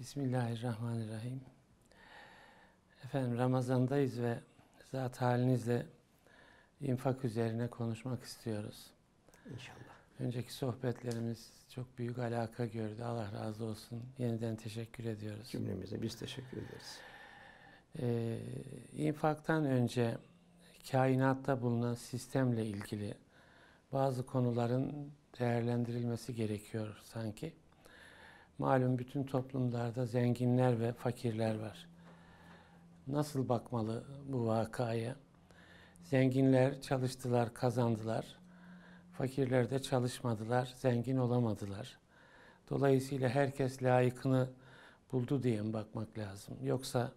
Bismillahirrahmanirrahim. Efendim Ramazan'dayız ve zat halinizle infak üzerine konuşmak istiyoruz. İnşallah. Önceki sohbetlerimiz çok büyük alaka gördü. Allah razı olsun. Yeniden teşekkür ediyoruz. Cümlemize biz teşekkür ederiz. Ee, infaktan önce kainatta bulunan sistemle ilgili bazı konuların değerlendirilmesi gerekiyor sanki. Malum bütün toplumlarda zenginler ve fakirler var. Nasıl bakmalı bu vakaya? Zenginler çalıştılar, kazandılar. Fakirler de çalışmadılar, zengin olamadılar. Dolayısıyla herkes layıkını buldu diye mi bakmak lazım? Yoksa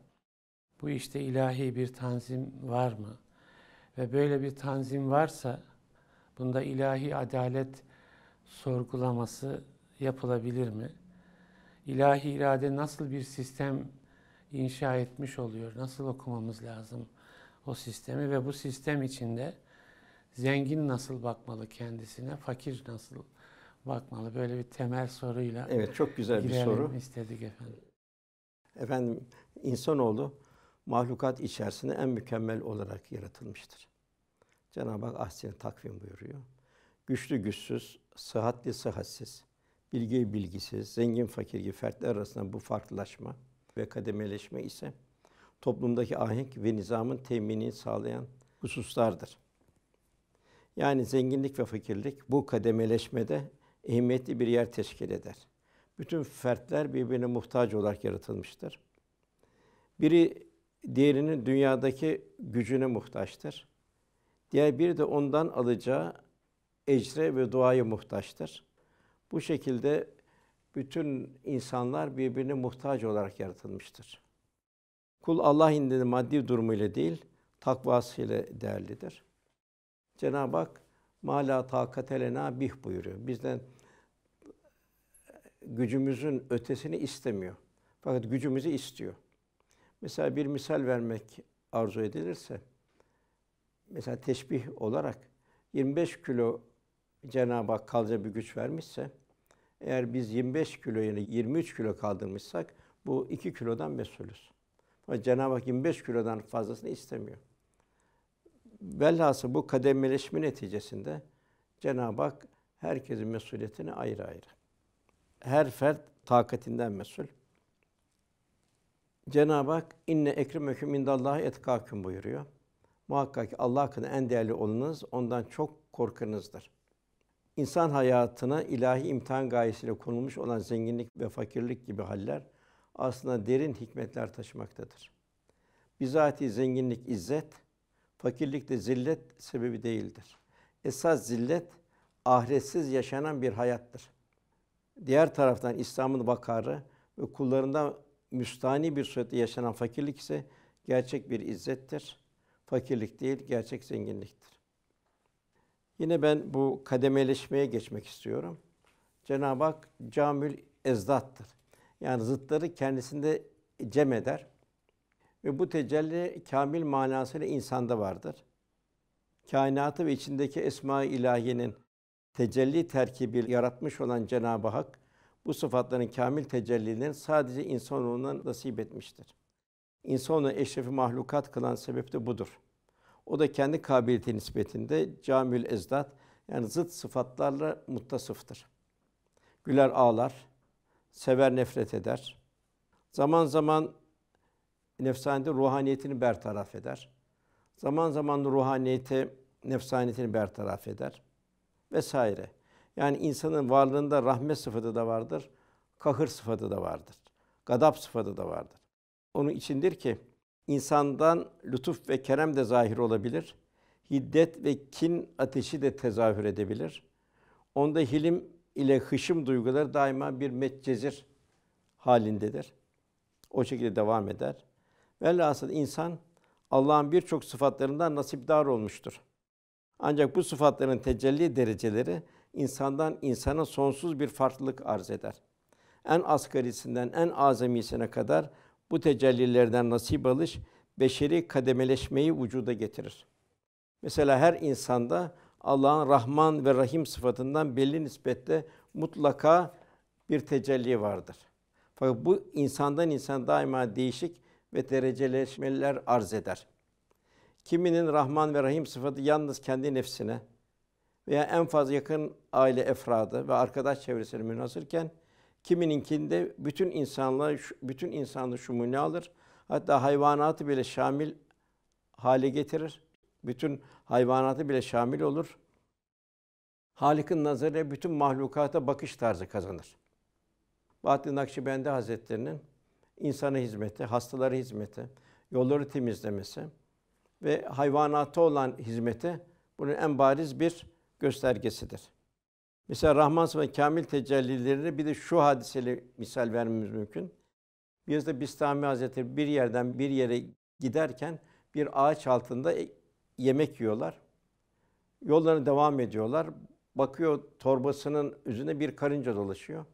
bu işte ilahi bir tanzim var mı? Ve böyle bir tanzim varsa bunda ilahi adalet sorgulaması yapılabilir mi?'' ilahi irade nasıl bir sistem inşa etmiş oluyor? Nasıl okumamız lazım o sistemi ve bu sistem içinde zengin nasıl bakmalı kendisine, fakir nasıl bakmalı? Böyle bir temel soruyla Evet, çok güzel bir soru. istedik efendim. Efendim, insanoğlu mahlukat içerisinde en mükemmel olarak yaratılmıştır. Cenab-ı Hak ahsen takvim buyuruyor. Güçlü güçsüz, sıhhatli sıhhatsiz, bilgi bilgisiz, zengin fakir gibi fertler arasında bu farklılaşma ve kademeleşme ise toplumdaki ahenk ve nizamın teminini sağlayan hususlardır. Yani zenginlik ve fakirlik bu kademeleşmede ehemmiyetli bir yer teşkil eder. Bütün fertler birbirine muhtaç olarak yaratılmıştır. Biri diğerinin dünyadaki gücüne muhtaçtır. Diğer biri de ondan alacağı ecre ve duaya muhtaçtır. Bu şekilde bütün insanlar birbirine muhtaç olarak yaratılmıştır. Kul Allah indinde maddi durumu ile değil, takvasıyla değerlidir. Cenab-ı Hak mala takatelena bih buyuruyor. Bizden gücümüzün ötesini istemiyor. Fakat gücümüzü istiyor. Mesela bir misal vermek arzu edilirse, mesela teşbih olarak 25 kilo Cenab-ı Hak kalca bir güç vermişse, eğer biz 25 kilo yani 23 kilo kaldırmışsak bu 2 kilodan mesulüz. Ama Cenab-ı Hak 25 kilodan fazlasını istemiyor. Velhasıl bu kademeleşme neticesinde Cenab-ı Hak herkesin mesuliyetini ayrı ayrı. Her fert takatinden mesul. Cenab-ı Hak inne ekremekum indallahi etkâküm buyuruyor. Muhakkak ki Allah hakkında en değerli olunuz, ondan çok korkunuzdur. İnsan hayatına ilahi imtihan gayesiyle konulmuş olan zenginlik ve fakirlik gibi haller aslında derin hikmetler taşımaktadır. Bizatihi zenginlik izzet, fakirlik de zillet sebebi değildir. Esas zillet ahiretsiz yaşanan bir hayattır. Diğer taraftan İslam'ın vakarı ve kullarından müstani bir surette yaşanan fakirlik ise gerçek bir izzettir. Fakirlik değil, gerçek zenginliktir. Yine ben bu kademeleşmeye geçmek istiyorum. Cenab-ı Hak camül ezdattır. Yani zıtları kendisinde cem eder. Ve bu tecelli kamil manasıyla insanda vardır. Kainatı ve içindeki esma-i ilahiyenin tecelli terkibi yaratmış olan Cenab-ı Hak bu sıfatların kamil tecellilerini sadece insanoğluna nasip etmiştir. İnsanoğlunu eşrefi mahlukat kılan sebep de budur. O da kendi kabiliyeti nispetinde camül ezdat yani zıt sıfatlarla muttasıftır. Güler ağlar, sever nefret eder. Zaman zaman nefsaniyeti ruhaniyetini bertaraf eder. Zaman zaman ruhaniyeti nefsaniyetini bertaraf eder vesaire. Yani insanın varlığında rahmet sıfatı da vardır, kahır sıfatı da vardır, gadap sıfatı da vardır. Onun içindir ki İnsandan lütuf ve kerem de zahir olabilir. Hiddet ve kin ateşi de tezahür edebilir. Onda hilim ile hışım duyguları daima bir metcezir halindedir. O şekilde devam eder. Velhasıl insan Allah'ın birçok sıfatlarından nasipdar olmuştur. Ancak bu sıfatların tecelli dereceleri insandan insana sonsuz bir farklılık arz eder. En asgarisinden en azemisine kadar bu tecellilerden nasip alış, beşeri kademeleşmeyi vücuda getirir. Mesela her insanda Allah'ın Rahman ve Rahim sıfatından belli nispette mutlaka bir tecelli vardır. Fakat bu insandan insan daima değişik ve dereceleşmeler arz eder. Kiminin Rahman ve Rahim sıfatı yalnız kendi nefsine veya en fazla yakın aile efradı ve arkadaş çevresine münhasırken Kimininkinde bütün insanlar bütün insanı şumule alır. Hatta hayvanatı bile şamil hale getirir. Bütün hayvanatı bile şamil olur. Halik'in nazarıyla bütün mahlukata bakış tarzı kazanır. Bahattin Nakşibendi Hazretlerinin insana hizmeti, hastalara hizmeti, yolları temizlemesi ve hayvanata olan hizmeti bunun en bariz bir göstergesidir. Mesela Rahman ve Kamil tecellilerine bir de şu hadiseli misal vermemiz mümkün. Bir de Bistami Hazretleri bir yerden bir yere giderken bir ağaç altında e, yemek yiyorlar. Yollarına devam ediyorlar. Bakıyor torbasının üzerine bir karınca dolaşıyor.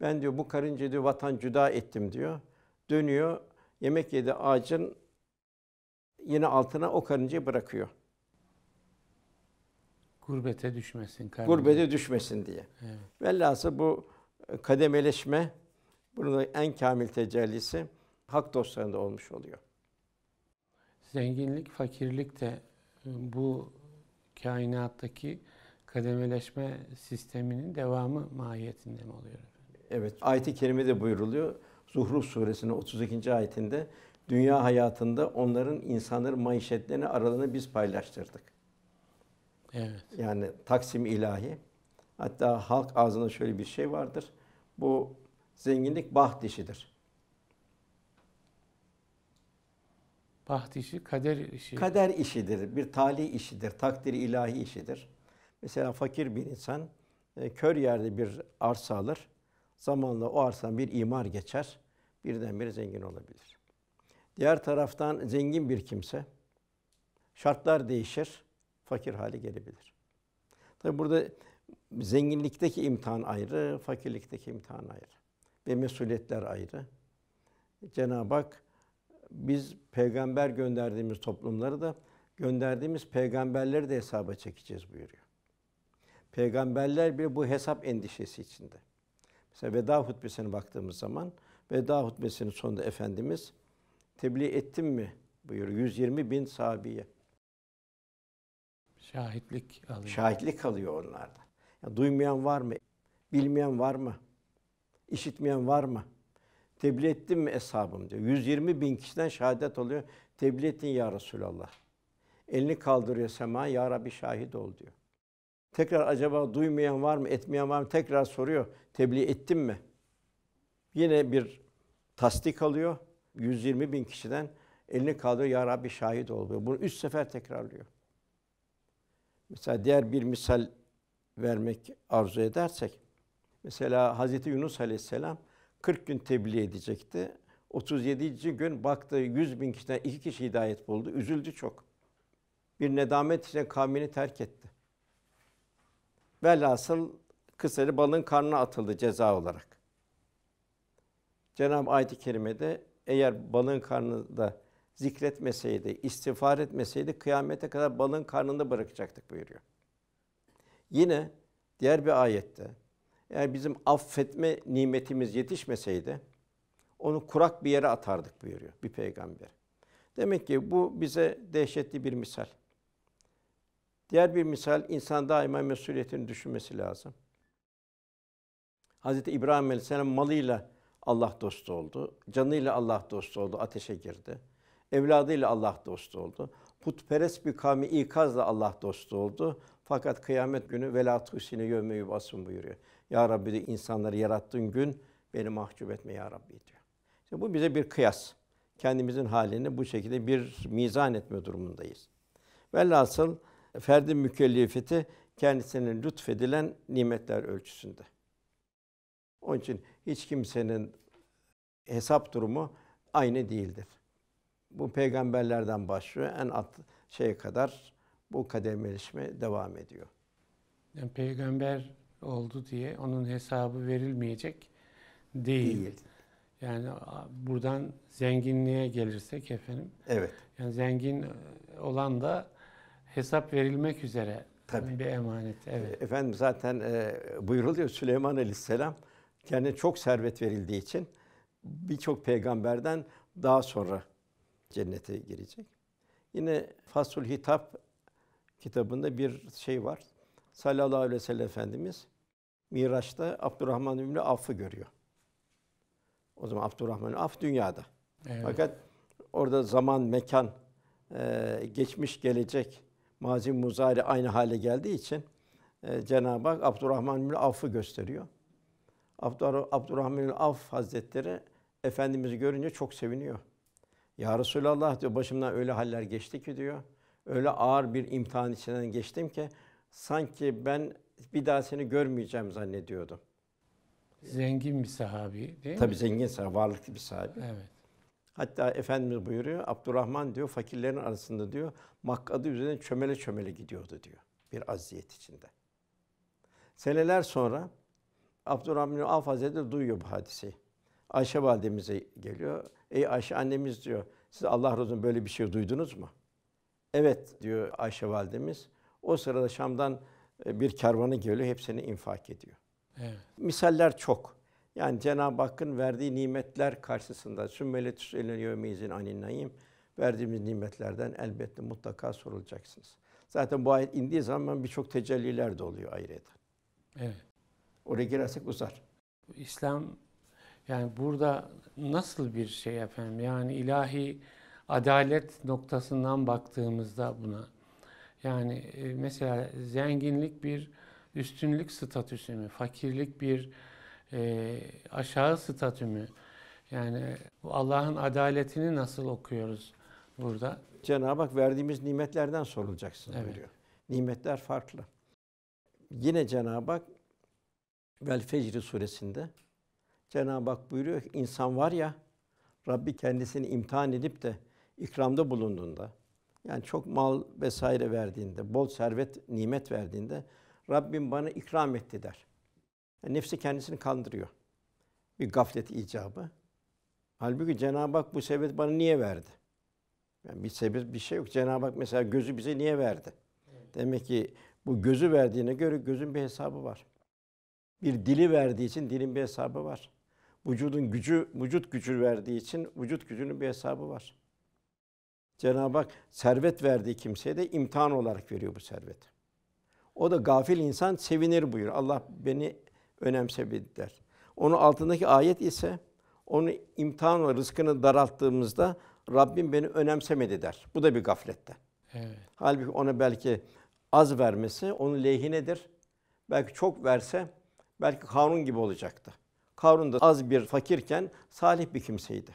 Ben diyor bu karınca diyor vatan cüda ettim diyor. Dönüyor yemek yedi ağacın yine altına o karıncayı bırakıyor. Gurbete düşmesin. Karnım. Gurbete düşmesin diye. Evet. Velhasıl bu kademeleşme bunun en kamil tecellisi hak dostlarında olmuş oluyor. Zenginlik, fakirlik de e, bu kainattaki kademeleşme sisteminin devamı mahiyetinde mi oluyor? Evet. Ayet-i de buyuruluyor. Zuhruf suresinin 32. ayetinde dünya hayatında onların insanların maişetlerini aralarını biz paylaştırdık. Evet. Yani Taksim ilahi. Hatta halk ağzında şöyle bir şey vardır. Bu zenginlik baht işidir. Baht işi kader işi. Kader işidir, bir talih işidir, takdir ilahi işidir. Mesela fakir bir insan e, kör yerde bir arsa alır. Zamanla o arsadan bir imar geçer. Birdenbire zengin olabilir. Diğer taraftan zengin bir kimse şartlar değişir fakir hali gelebilir. Tabi burada zenginlikteki imtihan ayrı, fakirlikteki imtihan ayrı ve mesuliyetler ayrı. Cenab-ı Hak biz peygamber gönderdiğimiz toplumları da gönderdiğimiz peygamberleri de hesaba çekeceğiz buyuruyor. Peygamberler bile bu hesap endişesi içinde. Mesela veda hutbesine baktığımız zaman veda hutbesinin sonunda efendimiz tebliğ ettim mi buyuruyor 120 bin sahabiye. Şahitlik alıyor. Şahitlik kalıyor onlarda. Yani duymayan var mı? Bilmeyen var mı? İşitmeyen var mı? Tebliğ ettin mi eshabım diyor. 120 bin kişiden şehadet oluyor. Tebliğ ettin ya Resulallah. Elini kaldırıyor sema, ya Rabbi şahit ol diyor. Tekrar acaba duymayan var mı, etmeyen var mı? Tekrar soruyor. Tebliğ ettin mi? Yine bir tasdik alıyor. 120 bin kişiden elini kaldırıyor. Ya Rabbi şahit ol diyor. Bunu üç sefer tekrarlıyor. Mesela diğer bir misal vermek arzu edersek, mesela Hz. Yunus Aleyhisselam 40 gün tebliğ edecekti. 37. gün baktı 100 bin kişiden iki kişi hidayet buldu. Üzüldü çok. Bir nedamet içinde kavmini terk etti. Velhasıl kısırı balın karnına atıldı ceza olarak. Cenab-ı ayet-i kerimede eğer balın karnında zikretmeseydi, istiğfar etmeseydi kıyamete kadar balın karnında bırakacaktık buyuruyor. Yine diğer bir ayette eğer bizim affetme nimetimiz yetişmeseydi onu kurak bir yere atardık buyuruyor bir peygamber. Demek ki bu bize dehşetli bir misal. Diğer bir misal insan daima mesuliyetini düşünmesi lazım. Hazreti İbrahim Aleyhisselam malıyla Allah dostu oldu, canıyla Allah dostu oldu, ateşe girdi evladıyla Allah dostu oldu. Putperest bir kavmi ikazla Allah dostu oldu. Fakat kıyamet günü velat husine yövmeyi basın buyuruyor. Ya Rabbi de insanları yarattığın gün beni mahcup etme ya Rabbi diyor. İşte bu bize bir kıyas. Kendimizin halini bu şekilde bir mizan etme durumundayız. Velhasıl ferdi mükellefiyeti kendisine lütfedilen nimetler ölçüsünde. Onun için hiç kimsenin hesap durumu aynı değildir bu peygamberlerden başlıyor en alt şeye kadar bu kademelişme devam ediyor. Yani peygamber oldu diye onun hesabı verilmeyecek değil. değil. Yani buradan zenginliğe gelirsek efendim. Evet. Yani zengin e, olan da hesap verilmek üzere Tabii. bir emanet. Evet. E, efendim zaten e, buyuruluyor Süleyman Aleyhisselam kendi çok servet verildiği için birçok peygamberden daha sonra cennete girecek. Yine Fasul Hitap kitabında bir şey var. Sallallahu aleyhi ve sellem Efendimiz Miraç'ta Abdurrahman İbni Aff'ı görüyor. O zaman Abdurrahman Af dünyada. Evet. Fakat orada zaman, mekan, e, geçmiş, gelecek, mazi, muzari aynı hale geldiği için e, Cenab-ı Hak Abdurrahman İbni Aff'ı gösteriyor. Abdur Abdurrahman İbni Af Hazretleri Efendimiz'i görünce çok seviniyor. Ya Resulallah diyor başımdan öyle haller geçti ki diyor. Öyle ağır bir imtihan içinden geçtim ki sanki ben bir daha seni görmeyeceğim zannediyordum. Zengin bir sahabi değil Tabii mi? zengin sahabi, varlıklı bir sahabi. Evet. Hatta Efendimiz buyuruyor, Abdurrahman diyor, fakirlerin arasında diyor, makkadı üzerine çömele çömele gidiyordu diyor. Bir aziyet içinde. Seneler sonra Abdurrahman Avf Hazretleri duyuyor bu hadiseyi. Ayşe validemize geliyor. Ey Ayşe annemiz diyor. Siz Allah razı böyle bir şey duydunuz mu? Evet diyor Ayşe validemiz. O sırada Şam'dan e, bir kervanı geliyor, hepsini infak ediyor. Evet. Misaller çok. Yani Cenab-ı Hakk'ın verdiği nimetler karşısında sümmele tüseleniyor meyzin aninnayim verdiğimiz nimetlerden elbette mutlaka sorulacaksınız. Zaten bu ayet indiği zaman birçok tecelliler de oluyor ayrıca. Evet. Oraya girersek uzar. İslam yani burada nasıl bir şey efendim? Yani ilahi adalet noktasından baktığımızda buna. Yani e, mesela zenginlik bir üstünlük statüsü mü? Fakirlik bir e, aşağı statü mü? Yani Allah'ın adaletini nasıl okuyoruz burada? Cenab-ı Hak verdiğimiz nimetlerden sorulacaksın evet. diyor. Nimetler farklı. Yine Cenab-ı Hak Vel Fecri suresinde Cenab-ı Hak buyuruyor ki insan var ya Rabbi kendisini imtihan edip de ikramda bulunduğunda yani çok mal vesaire verdiğinde, bol servet, nimet verdiğinde Rabbim bana ikram etti der. Yani nefsi kendisini kandırıyor. Bir gaflet icabı. Halbuki Cenab-ı Hak bu sebep bana niye verdi? Yani bir sebep bir şey yok. Cenab-ı Hak mesela gözü bize niye verdi? Demek ki bu gözü verdiğine göre gözün bir hesabı var. Bir dili verdiği için dilin bir hesabı var vücudun gücü, vücut gücü verdiği için vücut gücünün bir hesabı var. Cenab-ı Hak servet verdiği kimseye de imtihan olarak veriyor bu serveti. O da gafil insan sevinir buyur. Allah beni önemsemedi der. Onun altındaki ayet ise onu imtihan ve rızkını daralttığımızda Rabbim beni önemsemedi der. Bu da bir gaflette. Evet. Halbuki ona belki az vermesi onun lehinedir. Belki çok verse belki kanun gibi olacaktı. Karun da az bir fakirken salih bir kimseydi.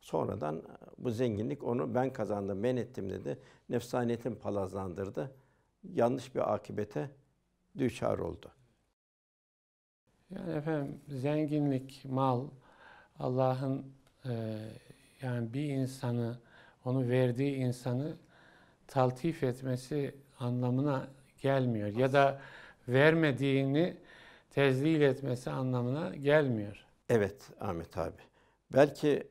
Sonradan e, bu zenginlik onu ben kazandım, ben ettim dedi. Nefsaniyetin palazlandırdı. Yanlış bir akibete düçar oldu. Yani efendim zenginlik, mal Allah'ın e, yani bir insanı, onu verdiği insanı taltif etmesi anlamına gelmiyor. Ya da vermediğini tezlil etmesi anlamına gelmiyor. Evet Ahmet abi. Belki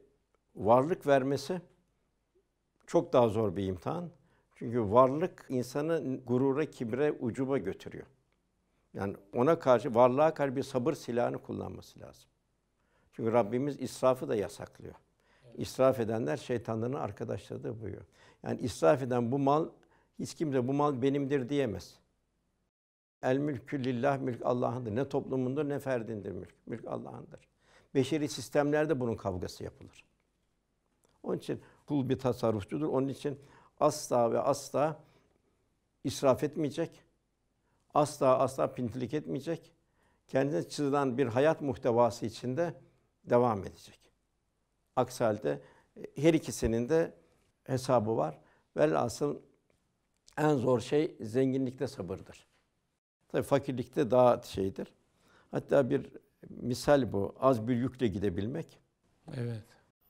varlık vermesi çok daha zor bir imtihan. Çünkü varlık insanı gurura, kibre, ucuba götürüyor. Yani ona karşı, varlığa karşı bir sabır silahını kullanması lazım. Çünkü Rabbimiz israfı da yasaklıyor. İsraf edenler şeytanların arkadaşları da buyuruyor. Yani israf eden bu mal, hiç kimse bu mal benimdir diyemez. El mülkü lillah, mülk Allah'ındır. Ne toplumundur ne ferdindir mülk. Mülk Allah'ındır. Beşeri sistemlerde bunun kavgası yapılır. Onun için kul bir tasarrufçudur. Onun için asla ve asla israf etmeyecek. Asla asla pintilik etmeyecek. Kendine çizilen bir hayat muhtevası içinde devam edecek. Aksi halde e, her ikisinin de hesabı var. Velhasıl en zor şey zenginlikte sabırdır. Tabi fakirlikte daha şeydir. Hatta bir misal bu. Az bir yükle gidebilmek. Evet.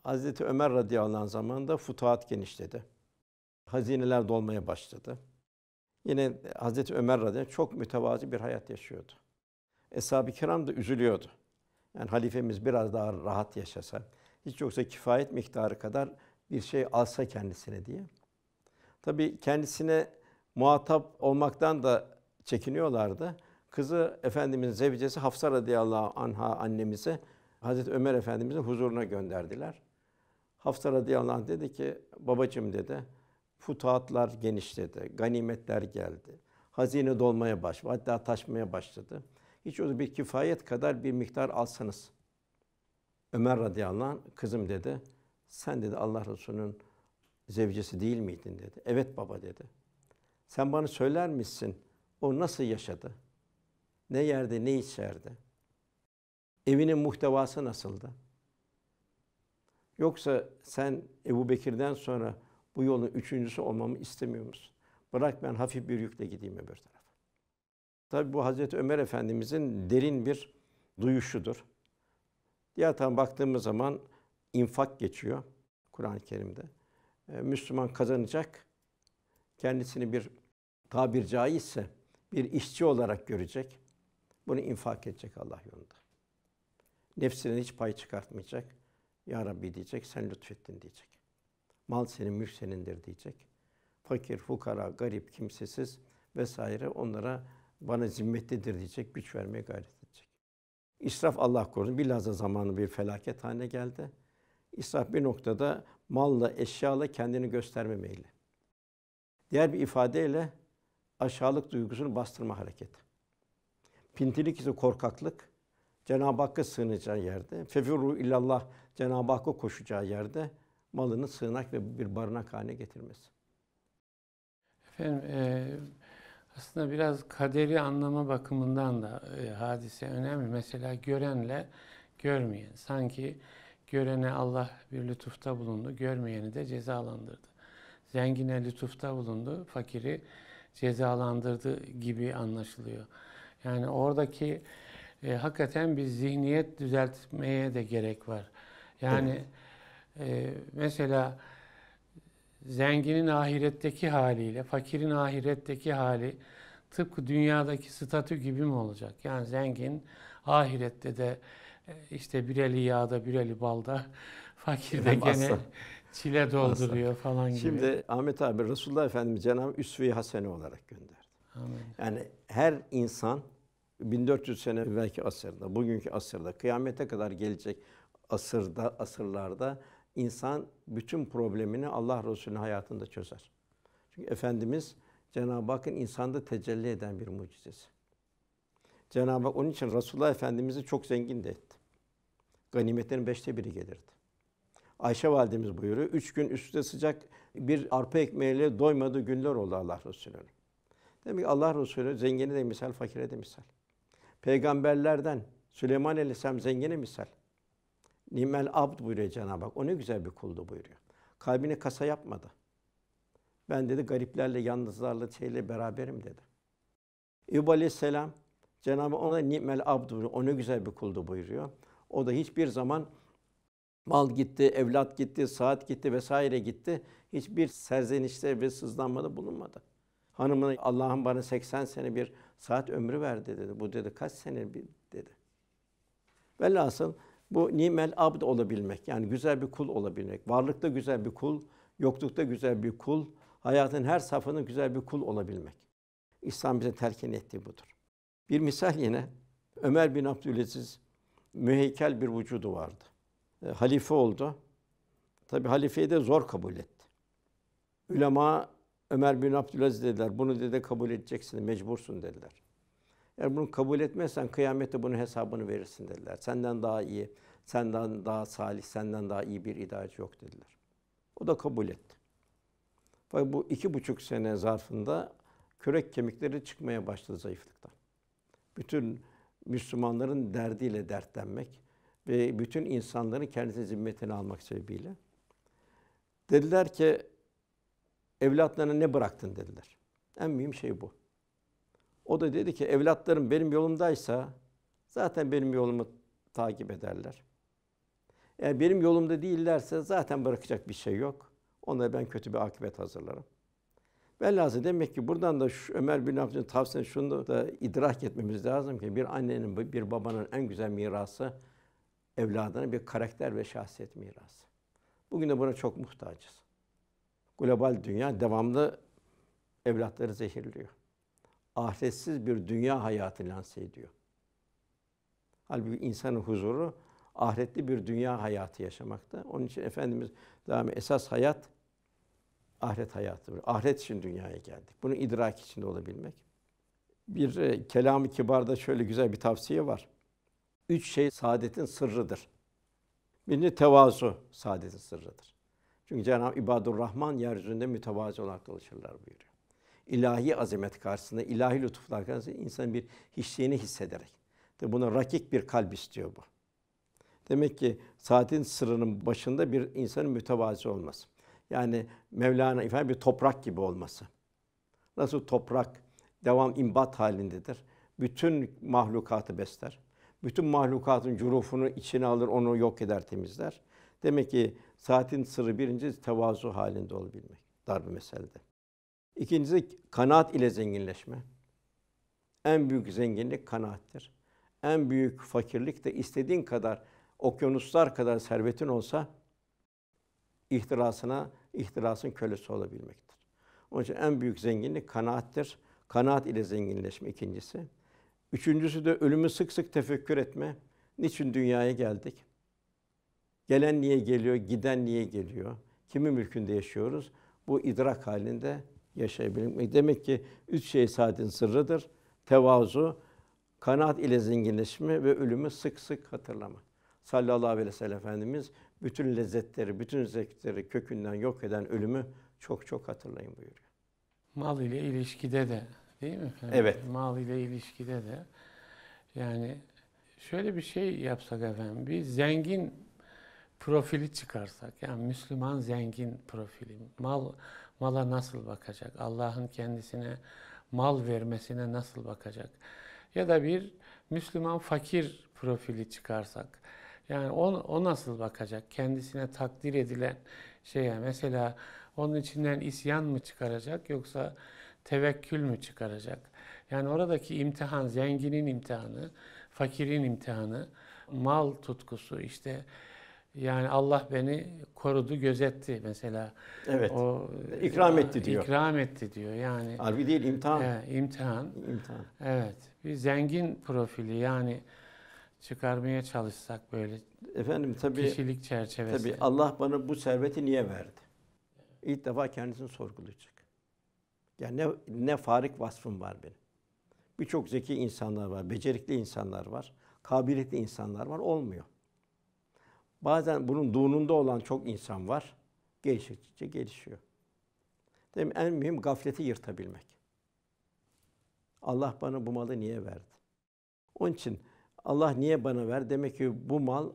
Hazreti Ömer radıyallahu anh zamanında futuhat genişledi. Hazineler dolmaya başladı. Yine Hazreti Ömer radıyallahu anh çok mütevazi bir hayat yaşıyordu. Eshab-ı kiram da üzülüyordu. Yani halifemiz biraz daha rahat yaşasa, hiç yoksa kifayet miktarı kadar bir şey alsa kendisine diye. Tabii kendisine muhatap olmaktan da çekiniyorlardı. Kızı Efendimiz'in zevcesi Hafsa radıyallahu anha annemize Hazreti Ömer Efendimiz'in huzuruna gönderdiler. Hafsa radıyallahu anh dedi ki, babacım dedi, futuhatlar genişledi, ganimetler geldi. Hazine dolmaya başladı, hatta taşmaya başladı. Hiç o bir kifayet kadar bir miktar alsanız. Ömer radıyallahu anh, kızım dedi, sen dedi Allah Resulü'nün zevcesi değil miydin dedi. Evet baba dedi. Sen bana söyler misin? O nasıl yaşadı? Ne yerdi, ne içerdi? Evinin muhtevası nasıldı? Yoksa sen Ebu Bekir'den sonra bu yolun üçüncüsü olmamı istemiyor musun? Bırak ben hafif bir yükle gideyim öbür tarafa. Tabi bu Hazreti Ömer Efendimizin derin bir duyuşudur. Diğer taraftan baktığımız zaman infak geçiyor Kur'an-ı Kerim'de. Ee, Müslüman kazanacak, kendisini bir tabir caizse bir işçi olarak görecek. Bunu infak edecek Allah yolunda. Nefsinden hiç pay çıkartmayacak. Ya Rabbi diyecek, sen lütfettin diyecek. Mal senin, mülk senindir diyecek. Fakir, fukara, garip, kimsesiz vesaire onlara bana zimmetlidir diyecek, güç vermeye gayret edecek. İsraf Allah korusun. Bilhassa zamanı bir felaket haline geldi. İsraf bir noktada malla, eşyala kendini göstermemeyle. Diğer bir ifadeyle aşağılık duygusunu bastırma hareketi. Pintilik ise korkaklık. Cenab-ı Hakk'a sığınacağı yerde, fefiru illallah Cenab-ı Hakk'a koşacağı yerde malını sığınak ve bir barınak haline getirmesi. Efendim, e, aslında biraz kaderi anlama bakımından da e, hadise önemli. Mesela görenle görmeyen. Sanki görene Allah bir lütufta bulundu, görmeyeni de cezalandırdı. Zengine lütufta bulundu, fakiri cezalandırdı gibi anlaşılıyor. Yani oradaki e, hakikaten bir zihniyet düzeltmeye de gerek var. Yani evet. e, mesela zenginin ahiretteki haliyle fakirin ahiretteki hali tıpkı dünyadaki statü gibi mi olacak? Yani zengin ahirette de e, işte bir eli yağda bir eli balda fakir de gene Çile dolduruyor Asla. falan gibi. Şimdi Ahmet abi Resulullah Efendimiz Cenab-ı Üsve-i Hasene olarak gönderdi. Amin. Yani her insan 1400 sene belki asırda, bugünkü asırda, kıyamete kadar gelecek asırda, asırlarda insan bütün problemini Allah Resulü'nün hayatında çözer. Çünkü Efendimiz Cenab-ı Hakk'ın insanda tecelli eden bir mucizesi. Cenab-ı Hak onun için Resulullah Efendimiz'i çok zengin de etti. Ganimetlerin beşte biri gelirdi. Ayşe validemiz buyuruyor. Üç gün üstte sıcak bir arpa ekmeğiyle doymadığı günler oldu Allah Resulü'nün. Demek ki Allah Resulü zengini de misal, fakire de misal. Peygamberlerden Süleyman Aleyhisselam zengine misal. Nimel abd buyuruyor Cenab-ı Hak. O ne güzel bir kuldu buyuruyor. Kalbini kasa yapmadı. Ben dedi gariplerle, yalnızlarla, şeyle beraberim dedi. Eyyub Aleyhisselam Cenab-ı Hak ona nimel abd buyuruyor. O ne güzel bir kuldu buyuruyor. O da hiçbir zaman Mal gitti, evlat gitti, saat gitti vesaire gitti. Hiçbir serzenişte ve sızlanmada bulunmadı. Hanımına Allah'ın bana 80 sene bir saat ömrü verdi dedi. Bu dedi kaç sene bir dedi. Velhasıl bu nimel abd olabilmek yani güzel bir kul olabilmek. Varlıkta güzel bir kul, yoklukta güzel bir kul, hayatın her safhasında güzel bir kul olabilmek. İslam bize telkin ettiği budur. Bir misal yine Ömer bin Abdülaziz müheykel bir vücudu vardı. E, halife oldu. Tabi halifeyi de zor kabul etti. Ülema Ömer bin Abdülaziz dediler, bunu dede kabul edeceksin, mecbursun dediler. Eğer bunu kabul etmezsen kıyamette bunun hesabını verirsin dediler. Senden daha iyi, senden daha salih, senden daha iyi bir idareci yok dediler. O da kabul etti. Fakat bu iki buçuk sene zarfında kürek kemikleri çıkmaya başladı zayıflıktan. Bütün Müslümanların derdiyle dertlenmek, ve bütün insanların kendisi zimmetine almak sebebiyle. Dediler ki evlatlarına ne bıraktın dediler. En mühim şey bu. O da dedi ki evlatlarım benim yolumdaysa zaten benim yolumu takip ederler. Eğer benim yolumda değillerse zaten bırakacak bir şey yok. Onlara ben kötü bir akıbet hazırlarım. Velhasıl demek ki buradan da şu Ömer bin Abdülhamid'in tavsiyesi şunu da idrak etmemiz lazım ki bir annenin, bir babanın en güzel mirası evladına bir karakter ve şahsiyet mirası. Bugün de buna çok muhtacız. Global dünya devamlı evlatları zehirliyor. Ahiretsiz bir dünya hayatı lanse ediyor. Halbuki insanın huzuru ahiretli bir dünya hayatı yaşamakta. Onun için Efendimiz devam esas hayat ahiret hayatı. Ahiret için dünyaya geldik. Bunun idrak içinde olabilmek. Bir e, kelam-ı kibarda şöyle güzel bir tavsiye var. Üç şey saadetin sırrıdır. Birinci tevazu saadetin sırrıdır. Çünkü Cenab-ı İbadur Rahman yeryüzünde mütevazi olarak dolaşırlar buyuruyor. İlahi azamet karşısında, ilahi lütuflar karşısında insanın bir hiçliğini hissederek. De buna rakik bir kalp istiyor bu. Demek ki saatin sırrının başında bir insanın mütevazi olması. Yani Mevlana ifade bir toprak gibi olması. Nasıl toprak devam imbat halindedir. Bütün mahlukatı besler bütün mahlukatın cürufunu içine alır, onu yok eder, temizler. Demek ki saatin sırrı birinci tevazu halinde olabilmek. Dar bir meselede. İkincisi kanaat ile zenginleşme. En büyük zenginlik kanaattir. En büyük fakirlik de istediğin kadar okyanuslar kadar servetin olsa ihtirasına ihtirasın kölesi olabilmektir. Onun için en büyük zenginlik kanaattir. Kanaat ile zenginleşme ikincisi. Üçüncüsü de ölümü sık sık tefekkür etme. Niçin dünyaya geldik? Gelen niye geliyor? Giden niye geliyor? Kimin mülkünde yaşıyoruz? Bu idrak halinde yaşayabilmek. Demek ki üç şey saatin sırrıdır. Tevazu, kanaat ile zenginleşme ve ölümü sık sık hatırlamak. Sallallahu aleyhi ve sellem Efendimiz bütün lezzetleri, bütün zevkleri kökünden yok eden ölümü çok çok hatırlayın buyuruyor. Mal ile ilişkide de Değil mi efendim? Hani evet. Mal ile ilişkide de. Yani şöyle bir şey yapsak efendim. Bir zengin profili çıkarsak. Yani Müslüman zengin profili. Mal mala nasıl bakacak? Allah'ın kendisine mal vermesine nasıl bakacak? Ya da bir Müslüman fakir profili çıkarsak. Yani o, o nasıl bakacak? Kendisine takdir edilen şeye mesela onun içinden isyan mı çıkaracak yoksa tevekkül mü çıkaracak? Yani oradaki imtihan, zenginin imtihanı, fakirin imtihanı, mal tutkusu işte yani Allah beni korudu, gözetti mesela. Evet. O ikram etti diyor. İkram etti diyor. Yani harbi değil imtihan. E, imtihan. İmtihan. Evet. Bir zengin profili yani çıkarmaya çalışsak böyle. Efendim tabii kişilik çerçevesi. Tabii Allah bana bu serveti niye verdi? İlk defa kendisini sorgulayacak. Yani ne, ne farik vasfım var benim. Birçok zeki insanlar var, becerikli insanlar var, kabiliyetli insanlar var. Olmuyor. Bazen bunun duğununda olan çok insan var. Geliştikçe gelişiyor. Demek en mühim gafleti yırtabilmek. Allah bana bu malı niye verdi? Onun için Allah niye bana ver? Demek ki bu mal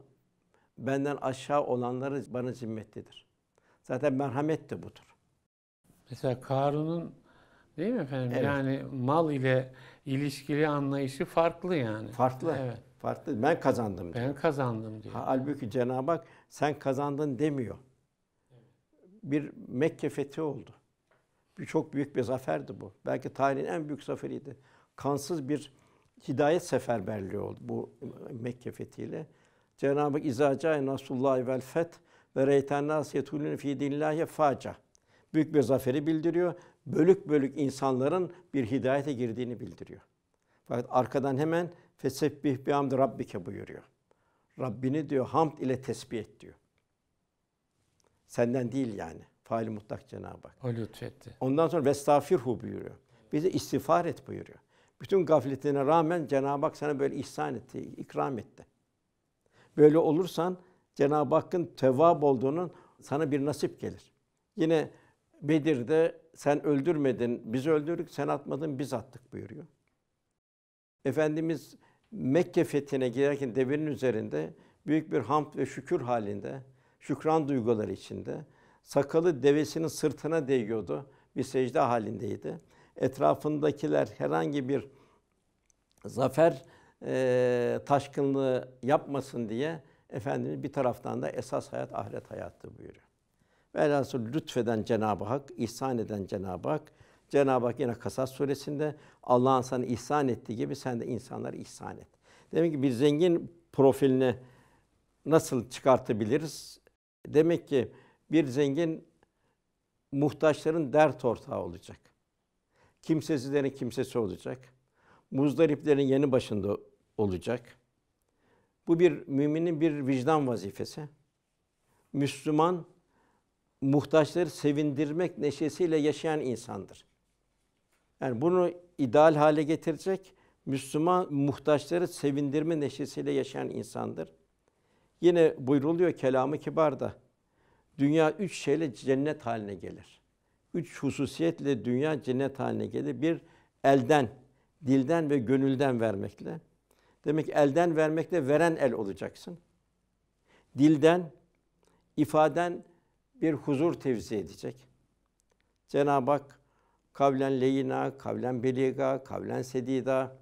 benden aşağı olanları bana zimmetlidir. Zaten merhamet de budur. Mesela Karun'un Değil mi efendim? Evet. Yani mal ile ilişkili anlayışı farklı yani. Farklı. Evet. Farklı. Ben kazandım ben diyor. Ben kazandım diyor. Halbuki Cenab-ı Hak sen kazandın demiyor. Bir Mekke fethi oldu. Bir, çok büyük bir zaferdi bu. Belki tarihin en büyük zaferiydi. Kansız bir hidayet seferberliği oldu bu Mekke fethiyle. Cenab-ı Hak izaca Nasrullahi vel feth ve reytan nas yetulun fi dinillahi faca. Büyük bir zaferi bildiriyor bölük bölük insanların bir hidayete girdiğini bildiriyor. Fakat arkadan hemen fesebbih bihamd rabbike buyuruyor. Rabbini diyor hamd ile tesbih et diyor. Senden değil yani. Fail mutlak Cenab-ı Hak. O lütfetti. Ondan sonra vestafirhu buyuruyor. Bize istiğfar et buyuruyor. Bütün gafletine rağmen Cenab-ı Hak sana böyle ihsan etti, ikram etti. Böyle olursan Cenab-ı Hakk'ın tevvab olduğunun sana bir nasip gelir. Yine Bedir'de sen öldürmedin, biz öldürdük, sen atmadın, biz attık buyuruyor. Efendimiz Mekke fethine girerken devenin üzerinde büyük bir hamd ve şükür halinde, şükran duyguları içinde, sakalı devesinin sırtına değiyordu, bir secde halindeydi. Etrafındakiler herhangi bir zafer e, taşkınlığı yapmasın diye Efendimiz bir taraftan da esas hayat ahiret hayattı buyuruyor. Velhasıl lütfeden Cenab-ı Hak, ihsan eden Cenab-ı Hak, Cenab-ı Hak yine Kasas suresinde Allah'ın sana ihsan ettiği gibi sen de insanlara ihsan et. Demek ki bir zengin profilini nasıl çıkartabiliriz? Demek ki bir zengin muhtaçların dert ortağı olacak. Kimsesizlerin kimsesi olacak. Muzdariplerin yeni başında olacak. Bu bir müminin bir vicdan vazifesi. Müslüman muhtaçları sevindirmek neşesiyle yaşayan insandır. Yani bunu ideal hale getirecek Müslüman muhtaçları sevindirme neşesiyle yaşayan insandır. Yine buyruluyor kelamı kibarda. Dünya üç şeyle cennet haline gelir. Üç hususiyetle dünya cennet haline gelir. Bir elden, dilden ve gönülden vermekle. Demek ki elden vermekle veren el olacaksın. Dilden, ifaden bir huzur tevzi edecek. Cenab-ı Hak kavlen leyina, kavlen beliga, kavlen sedida,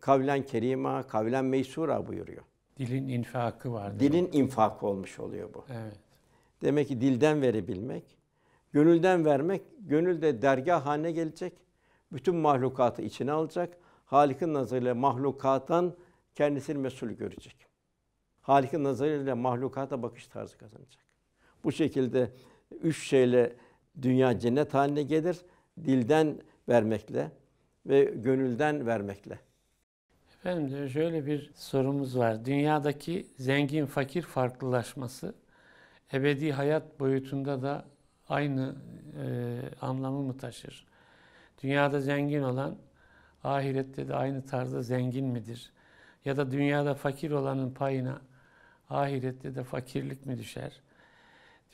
kavlen kerima, kavlen meysura buyuruyor. Dilin infakı var. Dilin infakı olmuş oluyor bu. Evet. Demek ki dilden verebilmek, gönülden vermek, gönül de dergah haline gelecek. Bütün mahlukatı içine alacak. Halik'in nazarıyla mahlukattan kendisini mesul görecek. Halik'in nazarıyla mahlukata bakış tarzı kazanacak. Bu şekilde üç şeyle dünya cennet haline gelir. Dilden vermekle ve gönülden vermekle. Efendim şöyle bir sorumuz var. Dünyadaki zengin fakir farklılaşması ebedi hayat boyutunda da aynı e, anlamı mı taşır? Dünyada zengin olan ahirette de aynı tarzda zengin midir? Ya da dünyada fakir olanın payına ahirette de fakirlik mi düşer?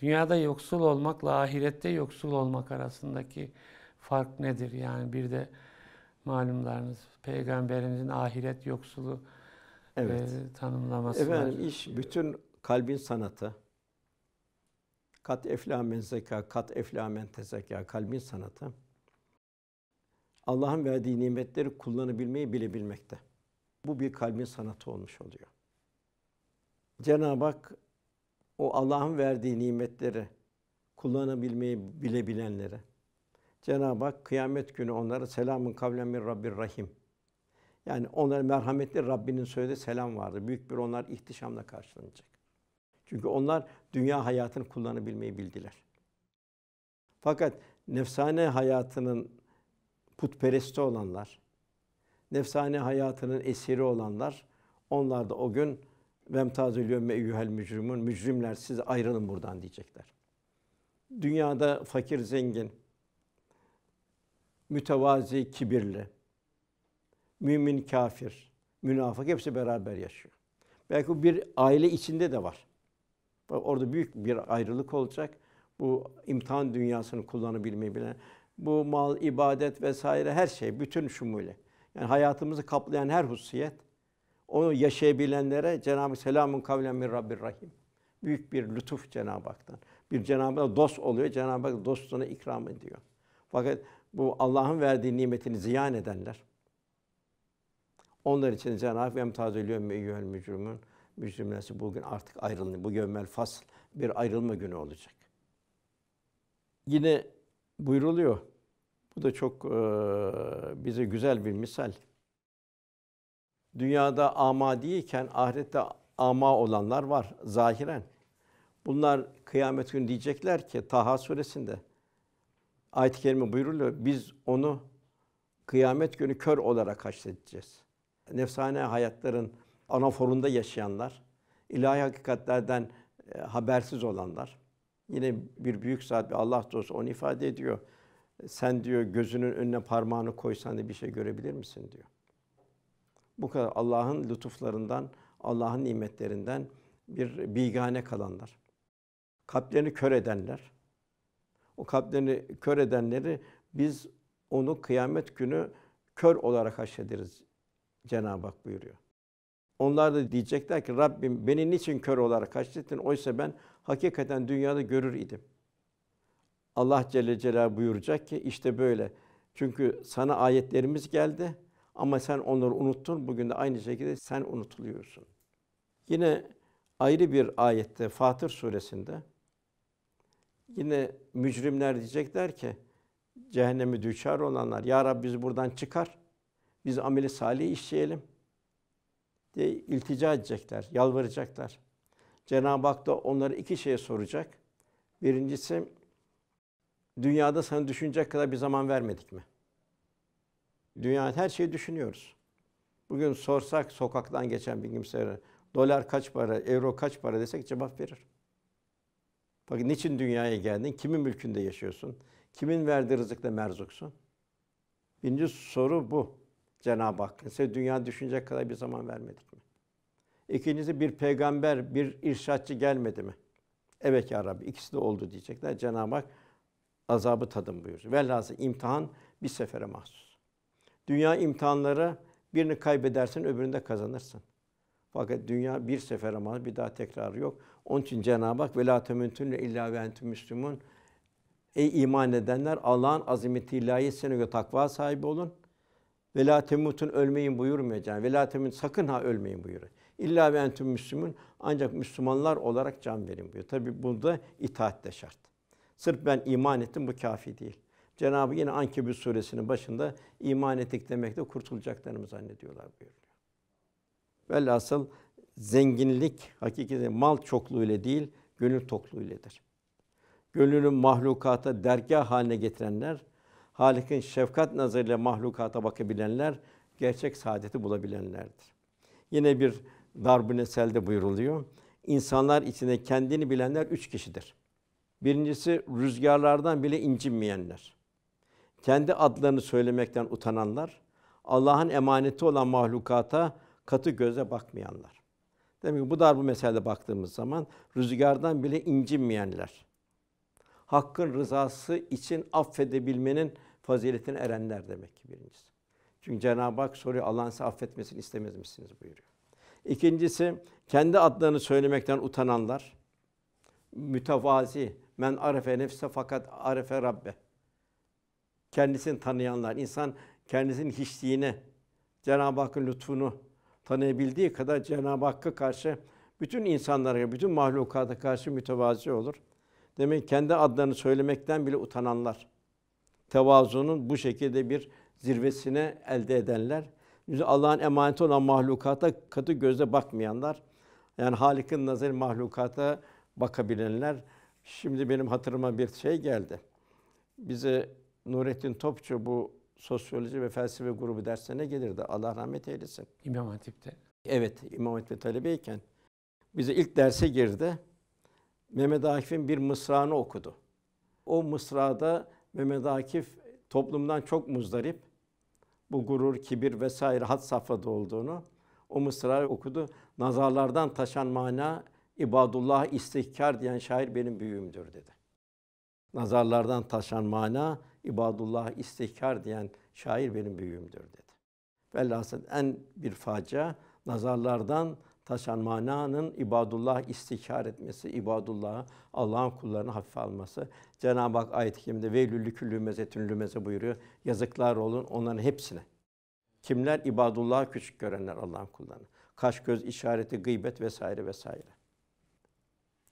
Dünyada yoksul olmakla ahirette yoksul olmak arasındaki fark nedir? Yani bir de malumlarınız peygamberimizin ahiret yoksulu e, evet. e, tanımlaması Efendim var. iş bütün kalbin sanatı. Kat eflamen zeka, kat eflamen tezeka, kalbin sanatı. Allah'ın verdiği nimetleri kullanabilmeyi bilebilmekte. Bu bir kalbin sanatı olmuş oluyor. Cenab-ı Hak o Allah'ın verdiği nimetleri kullanabilmeyi bilebilenlere Cenab-ı Hak kıyamet günü onlara selamın kavlen min rabbir rahim. Yani onlara merhametli Rabbinin söylediği selam vardı. Büyük bir onlar ihtişamla karşılanacak. Çünkü onlar dünya hayatını kullanabilmeyi bildiler. Fakat nefsane hayatının putperesti olanlar, nefsane hayatının esiri olanlar onlar da o gün Vemtazül yevme eyyuhel mücrimun. Mücrimler siz ayrılın buradan diyecekler. Dünyada fakir zengin, mütevazi kibirli, mümin kafir, münafık hepsi beraber yaşıyor. Belki bu bir aile içinde de var. Bak orada büyük bir ayrılık olacak. Bu imtihan dünyasını kullanabilmeyi bile, bu mal, ibadet vesaire her şey bütün şumuyla. Yani hayatımızı kaplayan her hususiyet onu yaşayabilenlere Cenab-ı Hak selamun kavlen min Rabbir Rahim. Büyük bir lütuf Cenab-ı Hak'tan. Bir Cenab-ı Hak dost oluyor. Cenab-ı Hak dostuna ikram ediyor. Fakat bu Allah'ın verdiği nimetini ziyan edenler onlar için Cenab-ı Hak emtazülüyor meyyül mücrimin mücrimlerse bugün artık ayrılın. Bu gömmel fasl bir ayrılma günü olacak. Yine buyuruluyor. Bu da çok e, bize güzel bir misal dünyada ama değilken ahirette ama olanlar var zahiren. Bunlar kıyamet günü diyecekler ki Taha suresinde ayet-i kerime buyuruluyor. Biz onu kıyamet günü kör olarak haşredeceğiz. Nefsane hayatların anaforunda yaşayanlar, ilahi hakikatlerden e, habersiz olanlar. Yine bir büyük sahibi Allah dostu onu ifade ediyor. Sen diyor gözünün önüne parmağını koysan da bir şey görebilir misin diyor. Bu kadar Allah'ın lütuflarından, Allah'ın nimetlerinden bir bigane kalanlar. Kalplerini kör edenler. O kalplerini kör edenleri biz onu kıyamet günü kör olarak haşrederiz Cenab-ı Hak buyuruyor. Onlar da diyecekler ki Rabbim beni niçin kör olarak haşrettin? Oysa ben hakikaten dünyada görür idim. Allah Celle Celal buyuracak ki işte böyle. Çünkü sana ayetlerimiz geldi. Ama sen onları unuttun. Bugün de aynı şekilde sen unutuluyorsun. Yine ayrı bir ayette Fatır suresinde yine mücrimler diyecekler ki cehennemi düçar olanlar ya Rabbi bizi buradan çıkar. Biz ameli salih işleyelim diye iltica edecekler, yalvaracaklar. Cenab-ı Hak da onları iki şeye soracak. Birincisi dünyada sana düşünecek kadar bir zaman vermedik mi? Dünya her şeyi düşünüyoruz. Bugün sorsak sokaktan geçen bir kimseye dolar kaç para, euro kaç para desek cevap verir. Bak niçin dünyaya geldin? Kimin mülkünde yaşıyorsun? Kimin verdiği rızıkla merzuksun? Birinci soru bu. Cenab-ı Hak Size dünya düşünecek kadar bir zaman vermedik mi? İkincisi bir peygamber, bir irşatçı gelmedi mi? Evet ya Rabbi ikisi de oldu diyecekler. Cenab-ı Hak azabı tadın buyuruyor. Velhasıl imtihan bir sefere mahsus. Dünya imtihanları birini kaybedersin, öbürünü de kazanırsın. Fakat dünya bir sefer ama bir daha tekrarı yok. Onun için Cenab-ı Hak velâ temüntünle illâ ve entüm Ey iman edenler Allah'ın azameti ilahiyesine göre takva sahibi olun. Velâ temutun ölmeyin buyurmuyor Cenab-ı Hak. sakın ha ölmeyin buyuruyor. İlla ve entüm müslümün ancak Müslümanlar olarak can verin buyuruyor. Tabi bunda itaat de şart. Sırf ben iman ettim bu kafi değil. Cenabı yine Ankebut suresinin başında iman ettik demekle kurtulacaklarını zannediyorlar buyuruyor. Velhasıl zenginlik hakiki mal çokluğu ile değil, gönül tokluğu iledir. Gönlünü mahlukata dergah haline getirenler, Halik'in şefkat nazarıyla mahlukata bakabilenler, gerçek saadeti bulabilenlerdir. Yine bir darbun buyuruluyor. İnsanlar içinde kendini bilenler üç kişidir. Birincisi rüzgarlardan bile incinmeyenler kendi adlarını söylemekten utananlar, Allah'ın emaneti olan mahlukata katı göze bakmayanlar. Demek ki bu dar bu meselede baktığımız zaman rüzgardan bile incinmeyenler. Hakkın rızası için affedebilmenin faziletini erenler demek ki birincisi. Çünkü Cenab-ı Hak soruyor Allah'ın size affetmesini istemez misiniz buyuruyor. İkincisi kendi adlarını söylemekten utananlar. Mütevazi. Men arefe nefse fakat arefe rabbe kendisini tanıyanlar, insan kendisinin hiçliğini, Cenab-ı Hakk'ın lütfunu tanıyabildiği kadar Cenab-ı Hakk'a karşı bütün insanlara, bütün mahlukata karşı mütevazi olur. Demek ki kendi adlarını söylemekten bile utananlar. Tevazunun bu şekilde bir zirvesine elde edenler. Allah'ın emaneti olan mahlukata katı gözle bakmayanlar. Yani Halik'in nazarı mahlukata bakabilenler. Şimdi benim hatırıma bir şey geldi. Bize Nurettin Topçu bu sosyoloji ve felsefe grubu derslerine gelirdi. Allah rahmet eylesin. İmam Hatip'te. Evet, İmam Hatip'te talebeyken bize ilk derse girdi. Mehmet Akif'in bir mısrağını okudu. O mısrada Mehmet Akif toplumdan çok muzdarip. Bu gurur, kibir vesaire had safhada olduğunu o mısrağı okudu. Nazarlardan taşan mana ibadullah istihkar diyen şair benim büyüğümdür dedi nazarlardan taşan mana ibadullah istikar diyen şair benim büyüğümdür dedi. Velhasıl en bir faca nazarlardan taşan mananın ibadullah istikar etmesi, ibadullah Allah'ın kullarını hafife alması. Cenab-ı Hak ayet-i kerimede velülü küllü mezetün lümeze buyuruyor. Yazıklar olun onların hepsine. Kimler ibadullah küçük görenler Allah'ın kullarını. Kaş göz işareti, gıybet vesaire vesaire.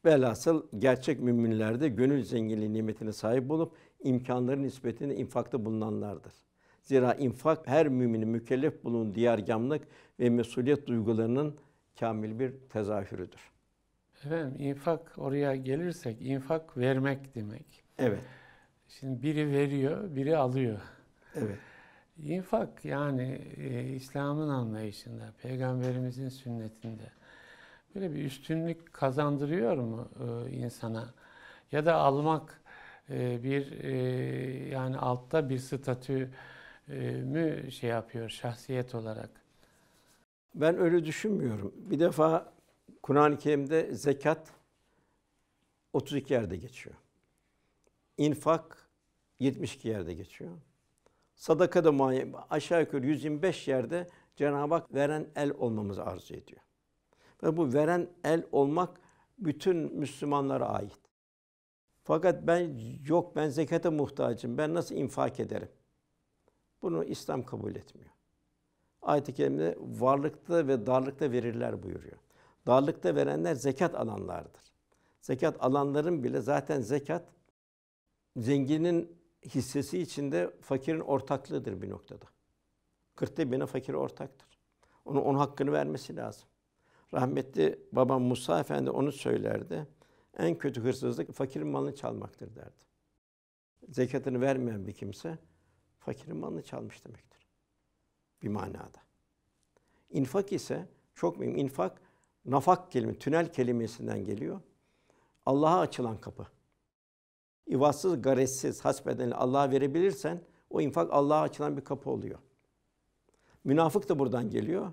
Velhasıl gerçek müminler de gönül zenginliği nimetine sahip olup imkanların nispetinde infakta bulunanlardır. Zira infak her müminin mükellef bulunduğu diyargamlık ve mesuliyet duygularının kamil bir tezahürüdür. Efendim infak oraya gelirsek infak vermek demek. Evet. Şimdi biri veriyor, biri alıyor. Evet. İnfak yani e, İslam'ın anlayışında, peygamberimizin sünnetinde böyle bir üstünlük kazandırıyor mu e, insana? Ya da almak e, bir e, yani altta bir statü e, mü şey yapıyor şahsiyet olarak? Ben öyle düşünmüyorum. Bir defa Kur'an-ı Kerim'de zekat 32 yerde geçiyor. İnfak 72 yerde geçiyor. Sadaka da aşağı yukarı 125 yerde Cenab-ı Hak veren el olmamızı arzu ediyor. Ve bu veren el olmak bütün Müslümanlara ait. Fakat ben yok ben zekate muhtacım. Ben nasıl infak ederim? Bunu İslam kabul etmiyor. Ayet-i Kerimde varlıkta ve darlıkta verirler buyuruyor. Darlıkta verenler zekat alanlardır. Zekat alanların bile zaten zekat zenginin hissesi içinde fakirin ortaklığıdır bir noktada. Kırkta birine fakir ortaktır. Onun, on hakkını vermesi lazım. Rahmetli babam Musa Efendi onu söylerdi. En kötü hırsızlık fakirin malını çalmaktır derdi. Zekatını vermeyen bir kimse fakirin malını çalmış demektir. Bir manada. İnfak ise çok mühim. İnfak nafak kelime, tünel kelimesinden geliyor. Allah'a açılan kapı. İvazsız, garetsiz, hasbedenle Allah'a verebilirsen o infak Allah'a açılan bir kapı oluyor. Münafık da buradan geliyor.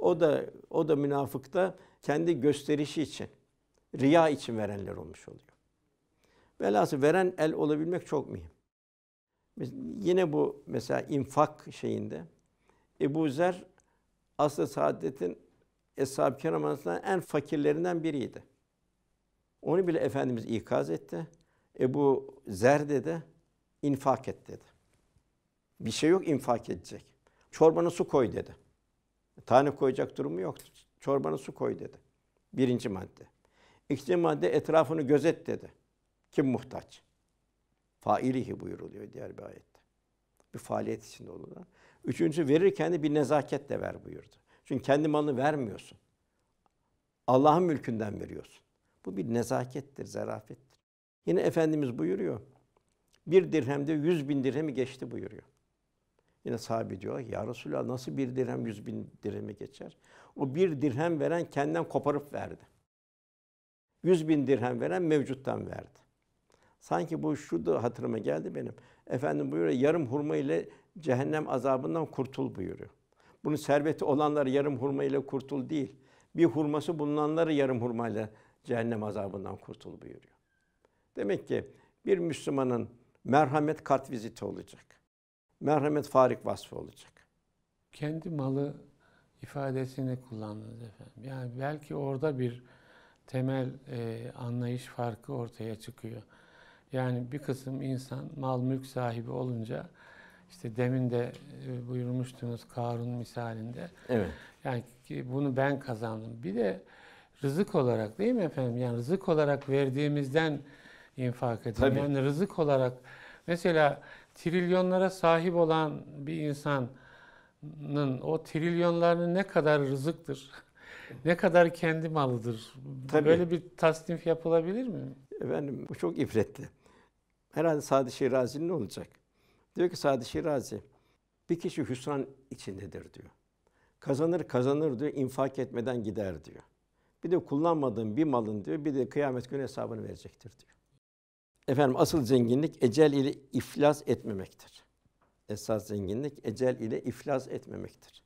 O da o da münafıkta kendi gösterişi için, riya için verenler olmuş oluyor. Velhasıl veren el olabilmek çok mühim. Yine bu mesela infak şeyinde Ebu Zer aslında saadetin Eshab-ı Kiram en fakirlerinden biriydi. Onu bile Efendimiz ikaz etti. Ebu Zer dedi, infak et dedi. Bir şey yok infak edecek. Çorbana su koy dedi. Tane koyacak durumu yok. Çorbanı su koy dedi. Birinci madde. İkinci madde etrafını gözet dedi. Kim muhtaç? Failihi buyuruluyor diğer bir ayette. Bir faaliyet içinde olurlar. Üçüncü verirken de bir nezaketle ver buyurdu. Çünkü kendi malını vermiyorsun. Allah'ın mülkünden veriyorsun. Bu bir nezakettir, zarafettir. Yine Efendimiz buyuruyor. Bir dirhemde yüz bin dirhemi geçti buyuruyor. Yine sahabe diyor ya Resulallah nasıl bir dirhem yüz bin dirhemi geçer? O bir dirhem veren kendinden koparıp verdi. Yüz bin dirhem veren mevcuttan verdi. Sanki bu şu da hatırıma geldi benim. Efendim buyuruyor yarım hurma ile cehennem azabından kurtul buyuruyor. Bunu serveti olanlar yarım hurma ile kurtul değil. Bir hurması bulunanları yarım hurma ile cehennem azabından kurtul buyuruyor. Demek ki bir Müslümanın merhamet kartviziti olacak merhamet farik vasfı olacak. Kendi malı ifadesini kullandınız efendim. Yani belki orada bir temel e, anlayış farkı ortaya çıkıyor. Yani bir kısım insan mal mülk sahibi olunca işte demin de e, buyurmuştunuz Karun misalinde. Evet. Yani bunu ben kazandım. Bir de rızık olarak değil mi efendim? Yani rızık olarak verdiğimizden infak edin. Tabii. Yani rızık olarak mesela trilyonlara sahip olan bir insanın o trilyonlarının ne kadar rızıktır, ne kadar kendi malıdır? Tabii. Böyle bir tasnif yapılabilir mi? Efendim bu çok ifretli. Herhalde Sadi Şirazi'nin ne olacak? Diyor ki Sadi Şirazi, bir kişi hüsran içindedir diyor. Kazanır kazanır diyor, infak etmeden gider diyor. Bir de kullanmadığın bir malın diyor, bir de kıyamet günü hesabını verecektir diyor. Efendim asıl zenginlik ecel ile iflas etmemektir. Esas zenginlik ecel ile iflas etmemektir.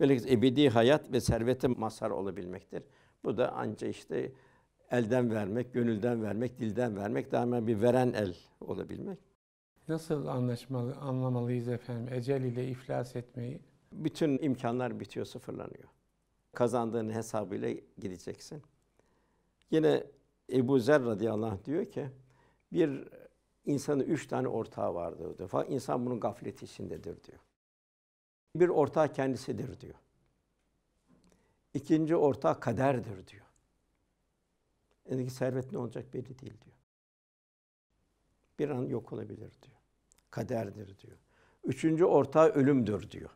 Böylece ebedi hayat ve servete mazhar olabilmektir. Bu da ancak işte elden vermek, gönülden vermek, dilden vermek, daima bir veren el olabilmek. Nasıl anlaşmalı, anlamalıyız efendim ecel ile iflas etmeyi? Bütün imkanlar bitiyor, sıfırlanıyor. Kazandığın hesabıyla gideceksin. Yine Ebu Zer radıyallahu anh diyor ki, bir insanın üç tane ortağı vardır diyor. Fakat insan bunun gaflet içindedir diyor. Bir ortağı kendisidir diyor. İkinci ortağı kaderdir diyor. Elindeki servet ne olacak belli değil diyor. Bir an yok olabilir diyor. Kaderdir diyor. Üçüncü ortağı ölümdür diyor.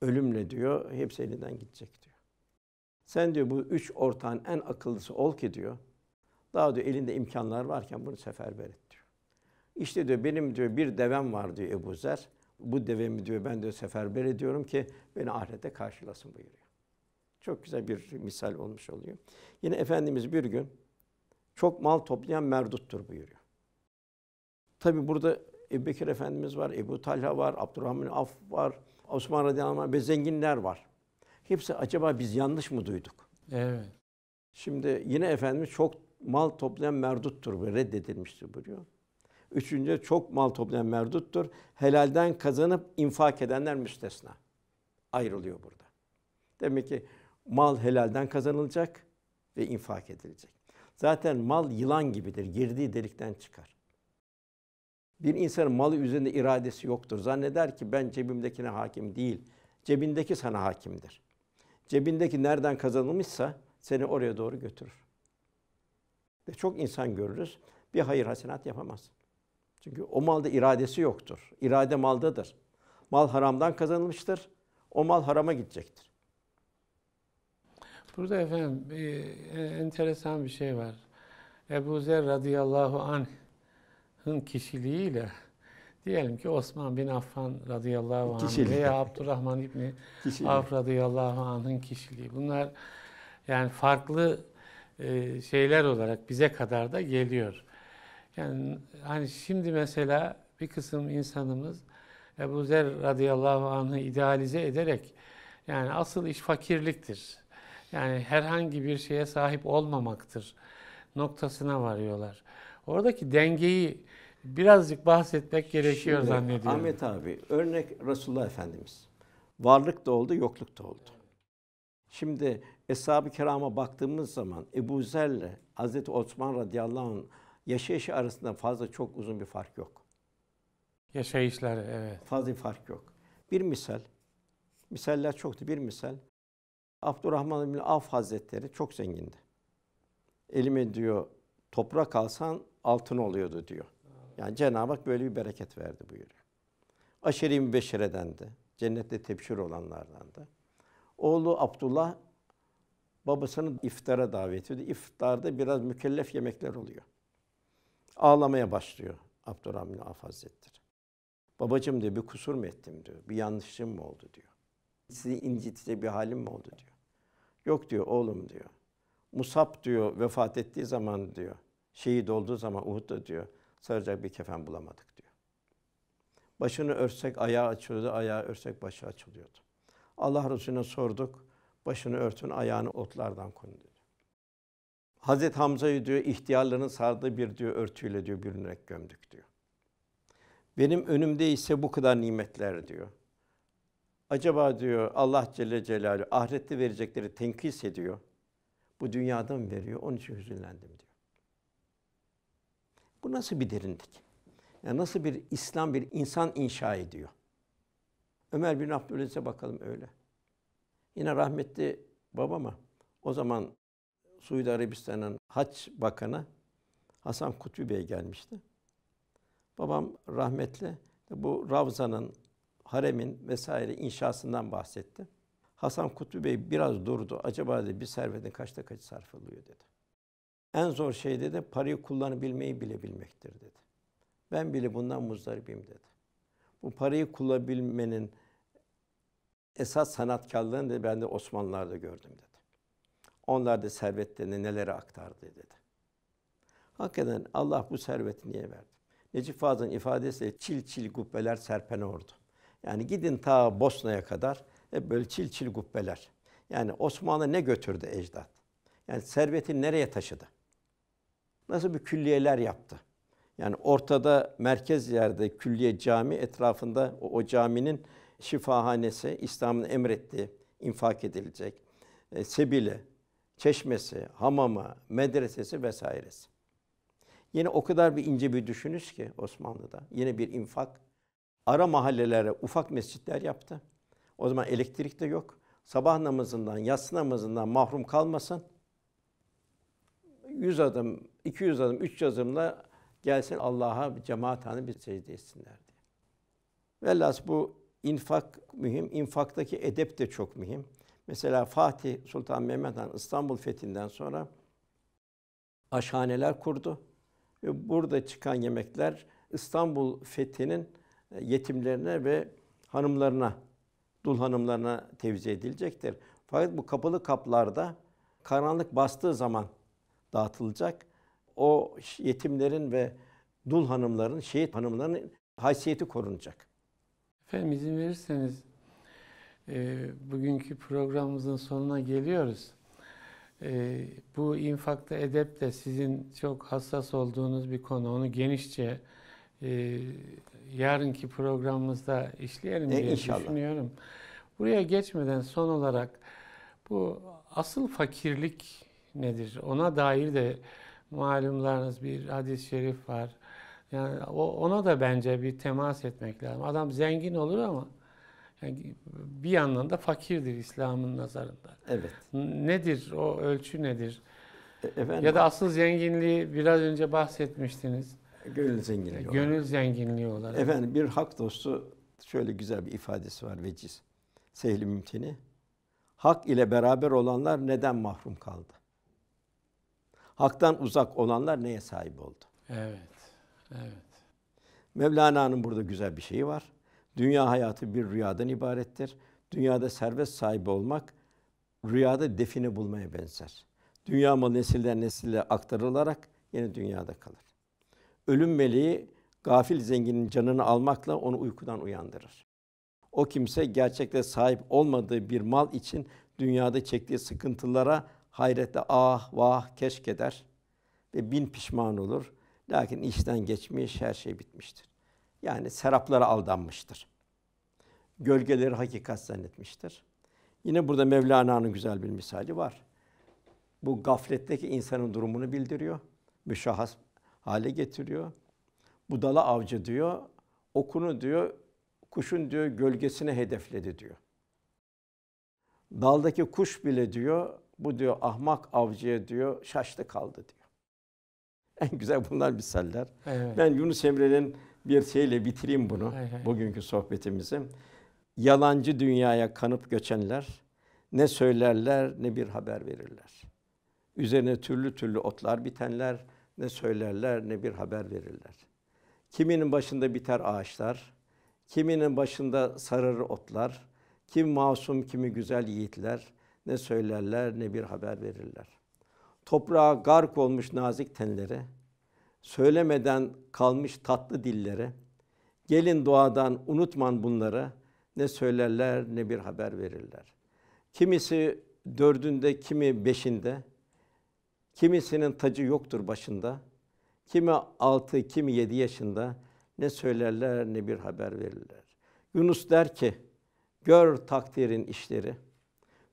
Ölümle diyor hepsi elinden gidecek diyor. Sen diyor bu üç ortağın en akıllısı ol ki diyor daha diyor elinde imkanlar varken bunu seferber et diyor. İşte diyor benim diyor bir devem var diyor Ebu Zer. Bu devemi diyor ben diyor seferber ediyorum ki beni ahirete karşılasın buyuruyor. Çok güzel bir misal olmuş oluyor. Yine Efendimiz bir gün çok mal toplayan merduttur buyuruyor. Tabi burada Ebu Bekir Efendimiz var, Ebu Talha var, Abdurrahman Af var, Osman radıyallahu anh ve zenginler var. Hepsi acaba biz yanlış mı duyduk? Evet. Şimdi yine Efendimiz çok mal toplayan merduttur ve reddedilmiştir buyuruyor. Üçüncü çok mal toplayan merduttur. Helalden kazanıp infak edenler müstesna. Ayrılıyor burada. Demek ki mal helalden kazanılacak ve infak edilecek. Zaten mal yılan gibidir. Girdiği delikten çıkar. Bir insanın malı üzerinde iradesi yoktur. Zanneder ki ben cebimdekine hakim değil. Cebindeki sana hakimdir. Cebindeki nereden kazanılmışsa seni oraya doğru götürür. Ve çok insan görürüz. Bir hayır hasenat yapamaz. Çünkü o malda iradesi yoktur. İrade maldadır. Mal haramdan kazanılmıştır. O mal harama gidecektir. Burada efendim e, enteresan bir şey var. Ebu Zer radıyallahu anh'ın kişiliğiyle diyelim ki Osman bin Affan radıyallahu anh veya Abdurrahman İbni Kişilik. Avf radıyallahu anh'ın kişiliği. Bunlar yani farklı e, şeyler olarak bize kadar da geliyor. Yani hani şimdi mesela bir kısım insanımız Ebu Zer radıyallahu anh'ı idealize ederek yani asıl iş fakirliktir. Yani herhangi bir şeye sahip olmamaktır noktasına varıyorlar. Oradaki dengeyi birazcık bahsetmek gerekiyor Şimdi, zannediyorum. Ahmet abi örnek Resulullah Efendimiz. Varlık da oldu, yokluk da oldu. Şimdi Eshab-ı Kiram'a baktığımız zaman Ebu Zer ile Hazreti Osman radıyallahu anh yaşayışı arasında fazla çok uzun bir fark yok. Yaşayışları evet. Fazla bir fark yok. Bir misal, misaller çoktu. Bir misal, Abdurrahman bin Af Hazretleri çok zengindi. Elime diyor toprak alsan altın oluyordu diyor. Yani Cenab-ı Hak böyle bir bereket verdi buyuruyor. Aşeri mübeşşeredendi. Cennette tebşir olanlardandı. Oğlu Abdullah babasını iftara davet ediyor. İftarda biraz mükellef yemekler oluyor. Ağlamaya başlıyor Abdurrahman Af Hazretleri. Babacım diyor, bir kusur mu ettim diyor, bir yanlışım mı oldu diyor. Sizi incitici bir halim mi oldu diyor. Yok diyor oğlum diyor. Musab diyor vefat ettiği zaman diyor, şehit olduğu zaman Uhud'da diyor, saracak bir kefen bulamadık diyor. Başını örsek ayağı açılıyordu, ayağı örsek başı açılıyordu. Allah Resulüne sorduk. Başını örtün, ayağını otlardan koyun dedi. Hazreti Hamza'yı diyor ihtiyarların sardığı bir diyor örtüyle diyor bürünerek gömdük diyor. Benim önümde ise bu kadar nimetler diyor. Acaba diyor Allah Celle Celaluhu ahirette verecekleri tenkis ediyor. Bu dünyadan veriyor? Onun için hüzünlendim diyor. Bu nasıl bir derinlik? Yani nasıl bir İslam bir insan inşa ediyor? Ömer bin Abdülaziz'e bakalım öyle. Yine rahmetli babama o zaman Suudi Arabistan'ın Haç Bakanı Hasan Kutbi Bey gelmişti. Babam rahmetli bu Ravza'nın, haremin vesaire inşasından bahsetti. Hasan Kutbi Bey biraz durdu. Acaba dedi bir servetin kaçta kaç sarf oluyor dedi. En zor şey dedi parayı kullanabilmeyi bile bilmektir dedi. Ben bile bundan muzdaribim dedi. Bu parayı kullanabilmenin esas sanatkarlığını da ben de Osmanlılar'da gördüm dedi. Onlar da servetlerini nelere aktardı dedi. Hakikaten Allah bu serveti niye verdi? Necip Fazıl'ın ifadesiyle çil çil kubbeler serpen ordu. Yani gidin ta Bosna'ya kadar hep böyle çil çil kubbeler. Yani Osmanlı ne götürdü ecdat? Yani serveti nereye taşıdı? Nasıl bir külliyeler yaptı? Yani ortada merkez yerde külliye cami etrafında o, o caminin şifahanesi İslam'ın emrettiği infak edilecek. E, sebili, çeşmesi, hamamı, medresesi vesairesi. Yine o kadar bir ince bir düşünüş ki Osmanlı'da. Yine bir infak. Ara mahallelere ufak mescitler yaptı. O zaman elektrik de yok. Sabah namazından, yatsı namazından mahrum kalmasın. 100 adım, 200 adım, 300 adımla gelsin Allah'a cemaat hanı bir secde etsinler diye. Velhas bu infak mühim. İnfaktaki edep de çok mühim. Mesela Fatih Sultan Mehmet Han İstanbul fethinden sonra aşhaneler kurdu. Ve burada çıkan yemekler İstanbul fethinin e, yetimlerine ve hanımlarına, dul hanımlarına tevzi edilecektir. Fakat bu kapalı kaplarda karanlık bastığı zaman dağıtılacak. O yetimlerin ve dul hanımların, şehit hanımların haysiyeti korunacak. Efendim izin verirseniz e, bugünkü programımızın sonuna geliyoruz. E, bu infakta edep de sizin çok hassas olduğunuz bir konu. Onu genişçe e, yarınki programımızda işleyelim e, diye e, düşünüyorum. Buraya geçmeden son olarak bu asıl fakirlik nedir? Ona dair de malumlarınız bir hadis-i şerif var. Yani o, ona da bence bir temas etmek lazım. Adam zengin olur ama yani bir yandan da fakirdir İslam'ın nazarında. Evet. Nedir o ölçü nedir? E, efendim, ya da asıl zenginliği biraz önce bahsetmiştiniz. Gönül zenginliği. Gönül e, olarak. Gönül zenginliği olarak. Efendim bir hak dostu şöyle güzel bir ifadesi var veciz. Sehli Mümtini. Hak ile beraber olanlar neden mahrum kaldı? Haktan uzak olanlar neye sahip oldu? Evet. Evet. Mevlana'nın burada güzel bir şeyi var. Dünya hayatı bir rüyadan ibarettir. Dünyada servet sahibi olmak rüyada define bulmaya benzer. Dünya malı nesilden nesile aktarılarak yine dünyada kalır. Ölüm meleği gafil zenginin canını almakla onu uykudan uyandırır. O kimse gerçekte sahip olmadığı bir mal için dünyada çektiği sıkıntılara hayretle ah vah keşke der ve bin pişman olur. Lakin işten geçmiş, her şey bitmiştir. Yani seraplara aldanmıştır. Gölgeleri hakikat zannetmiştir. Yine burada Mevlana'nın güzel bir misali var. Bu gafletteki insanın durumunu bildiriyor. Müşahhas hale getiriyor. Bu dala avcı diyor, okunu diyor, kuşun diyor gölgesine hedefledi diyor. Daldaki kuş bile diyor, bu diyor ahmak avcıya diyor şaştı kaldı diyor. En güzel bunlar misaller. Evet. Ben Yunus Emre'nin bir şeyle bitireyim bunu evet. bugünkü sohbetimizi. Yalancı dünyaya kanıp göçenler ne söylerler ne bir haber verirler. Üzerine türlü türlü otlar bitenler ne söylerler ne bir haber verirler. Kiminin başında biter ağaçlar, kiminin başında sararır otlar, kim masum kimi güzel yiğitler ne söylerler ne bir haber verirler.'' toprağa gark olmuş nazik tenlere, söylemeden kalmış tatlı dillere, gelin doğadan unutman bunlara, ne söylerler ne bir haber verirler. Kimisi dördünde, kimi beşinde, kimisinin tacı yoktur başında, kimi altı, kimi yedi yaşında, ne söylerler ne bir haber verirler. Yunus der ki, gör takdirin işleri,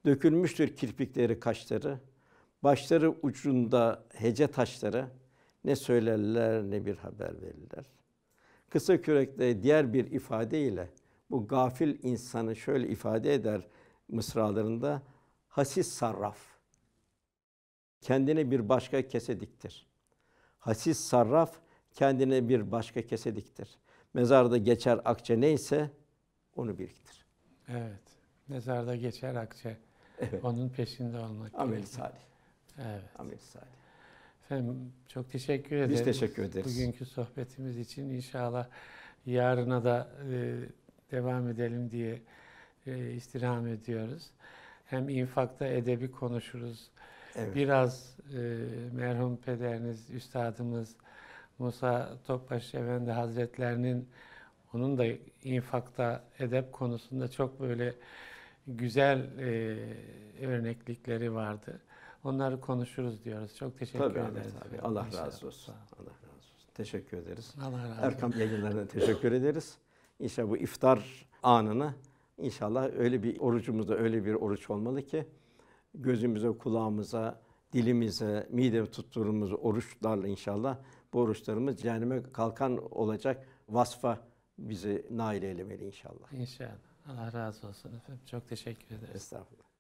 dökülmüştür kirpikleri kaşları, Başları ucunda hece taşları ne söylerler ne bir haber verirler. Kısa kürekte diğer bir ifadeyle bu gafil insanı şöyle ifade eder mısralarında hasis sarraf kendine bir başka kesediktir. Hasis sarraf kendine bir başka kesediktir. Mezarda geçer akçe neyse onu biriktir. Evet. Mezarda geçer akçe. Evet. Onun peşinde olmak. Amel salih. Evet. Amel salih. Efendim çok teşekkür ederim Biz teşekkür ederiz. Bugünkü sohbetimiz için inşallah yarına da e, devam edelim diye e, istirham ediyoruz. Hem infakta edebi konuşuruz. Evet. Biraz e, merhum pederiniz, üstadımız Musa Topbaş Efendi Hazretlerinin onun da infakta edep konusunda çok böyle güzel e, örneklikleri vardı. Onları konuşuruz diyoruz. Çok teşekkür tabii, ederiz. Tabii. Allah İnşallah. razı olsun. Allah razı olsun. Teşekkür ederiz. Allah razı olsun. Erkam yayınlarına teşekkür ederiz. İnşallah bu iftar anını inşallah öyle bir orucumuzda öyle bir oruç olmalı ki gözümüze, kulağımıza, dilimize, mide tuttuğumuz oruçlarla inşallah bu oruçlarımız cehenneme kalkan olacak vasfa bizi nail eylemeli inşallah. İnşallah. Allah razı olsun efendim. Çok teşekkür ederiz. Estağfurullah.